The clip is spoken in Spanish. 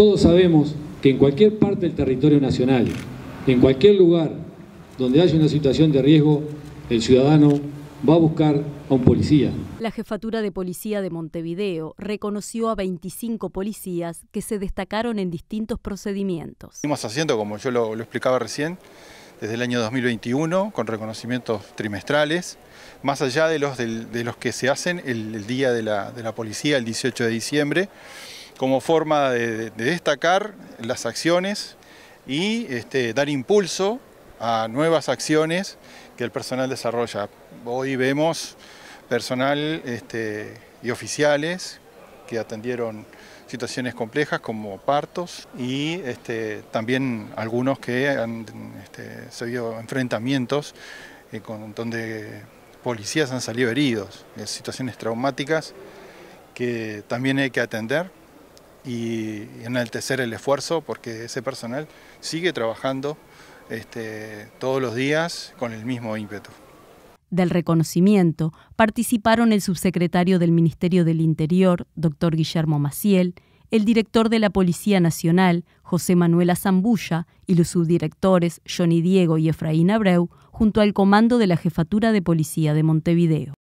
Todos sabemos que en cualquier parte del territorio nacional, en cualquier lugar donde haya una situación de riesgo, el ciudadano va a buscar a un policía. La jefatura de policía de Montevideo reconoció a 25 policías que se destacaron en distintos procedimientos. Estamos haciendo, como yo lo, explicaba recién, desde el año 2021 con reconocimientos trimestrales, más allá de los, de, los que se hacen el, día de la, de la policía, el 18 de diciembre como forma de, destacar las acciones y este, dar impulso a nuevas acciones que el personal desarrolla. Hoy vemos personal este, y oficiales que atendieron situaciones complejas como partos y este, también algunos que han este, enfrentamientos eh, donde policías han salido heridos, eh, situaciones traumáticas que también hay que atender y enaltecer el esfuerzo porque ese personal sigue trabajando este, todos los días con el mismo ímpetu. Del reconocimiento participaron el subsecretario del Ministerio del Interior, doctor Guillermo Maciel, el director de la Policía Nacional, José Manuel Azambulla, y los subdirectores Johnny Diego y Efraín Abreu, junto al comando de la Jefatura de Policía de Montevideo.